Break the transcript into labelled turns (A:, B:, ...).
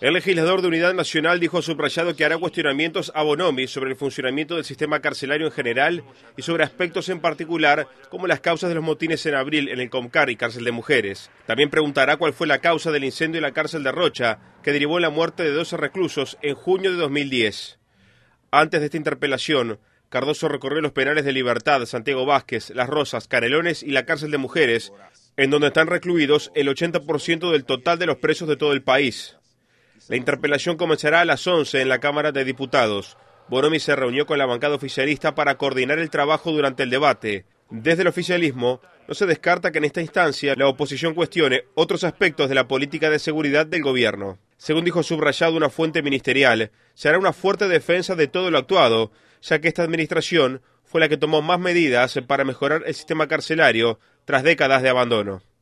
A: El legislador de Unidad Nacional dijo subrayado que hará cuestionamientos a Bonomi sobre el funcionamiento del sistema carcelario en general y sobre aspectos en particular como las causas de los motines en abril en el Comcar y cárcel de mujeres. También preguntará cuál fue la causa del incendio en la cárcel de Rocha, que derivó en la muerte de 12 reclusos en junio de 2010. Antes de esta interpelación, Cardoso recorrió los penales de Libertad, Santiago Vázquez, Las Rosas, Canelones y la cárcel de mujeres, en donde están recluidos el 80% del total de los presos de todo el país. La interpelación comenzará a las 11 en la Cámara de Diputados. Boromi se reunió con la bancada oficialista para coordinar el trabajo durante el debate. Desde el oficialismo, no se descarta que en esta instancia la oposición cuestione otros aspectos de la política de seguridad del gobierno. Según dijo subrayado una fuente ministerial, se hará una fuerte defensa de todo lo actuado, ya que esta administración fue la que tomó más medidas para mejorar el sistema carcelario tras décadas de abandono.